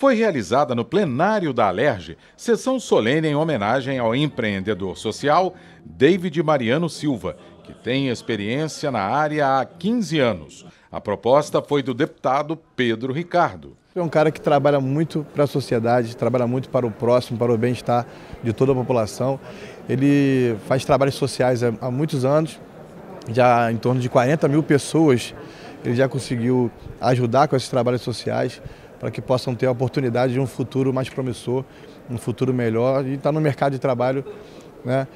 foi realizada no plenário da Alerj, sessão solene em homenagem ao empreendedor social David Mariano Silva, que tem experiência na área há 15 anos. A proposta foi do deputado Pedro Ricardo. É um cara que trabalha muito para a sociedade, trabalha muito para o próximo, para o bem-estar de toda a população. Ele faz trabalhos sociais há muitos anos, já em torno de 40 mil pessoas ele já conseguiu ajudar com esses trabalhos sociais para que possam ter a oportunidade de um futuro mais promissor, um futuro melhor e estar tá no mercado de trabalho, né?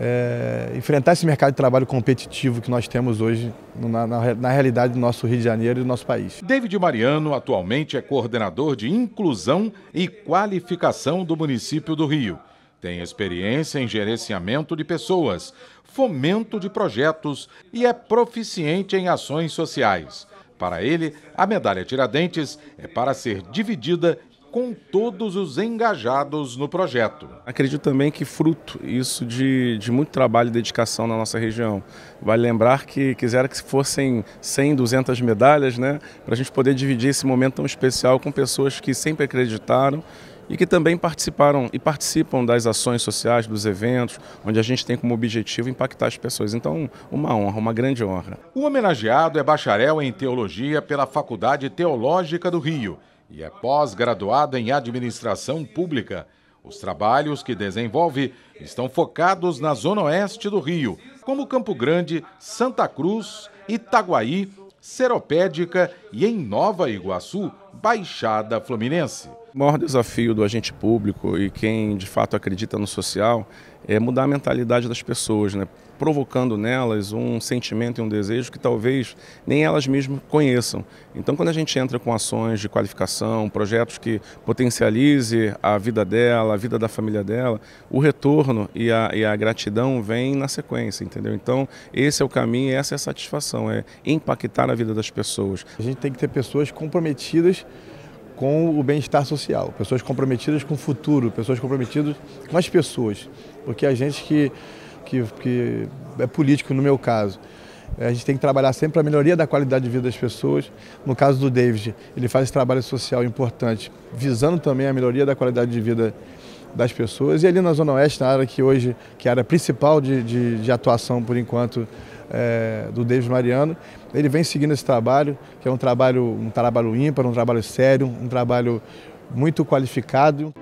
É, enfrentar esse mercado de trabalho competitivo que nós temos hoje na, na, na, realidade do nosso Rio de Janeiro e do nosso país. David Mariano atualmente é coordenador de inclusão e qualificação do município do Rio. Tem experiência em gerenciamento de pessoas, fomento de projetos e é proficiente em ações sociais. Para ele, a medalha Tiradentes é para ser dividida com todos os engajados no projeto. Acredito também que fruto isso de, de muito trabalho e dedicação na nossa região. Vale lembrar que quisera que fossem 100, 200 medalhas, né, para a gente poder dividir esse momento tão especial com pessoas que sempre acreditaram e que também participaram e participam das ações sociais, dos eventos, onde a gente tem como objetivo impactar as pessoas. Então, uma honra, uma grande honra. O homenageado é bacharel em teologia pela Faculdade Teológica do Rio e é pós-graduado em administração pública. Os trabalhos que desenvolve estão focados na zona oeste do Rio, como Campo Grande, Santa Cruz, Itaguaí Seropédica e em Nova Iguaçu, Baixada Fluminense. O maior desafio do agente público e quem de fato acredita no social é mudar a mentalidade das pessoas, né? provocando nelas um sentimento e um desejo que talvez nem elas mesmas conheçam. Então, quando a gente entra com ações de qualificação, projetos que potencialize a vida dela, a vida da família dela, o retorno e a, e a gratidão vem na sequência, entendeu? Então, esse é o caminho, essa é a satisfação, é impactar a vida das pessoas. A gente tem que ter pessoas comprometidas com o bem-estar social, pessoas comprometidas com o futuro, pessoas comprometidas com as pessoas, porque a gente que, que, que é político, no meu caso, eh, a gente tem que trabalhar sempre para a melhoria da qualidade de vida das pessoas. No caso do David, ele faz esse trabalho social importante, visando também a melhoria da qualidade de vida das pessoas. E ali na Zona Oeste, na área que hoje, que é a área principal de, de, de atuação, por enquanto, é, do David Mariano. Ele vem seguindo esse trabalho, que é um trabalho, um trabalho ímpar, um trabalho sério, um trabalho muito qualificado.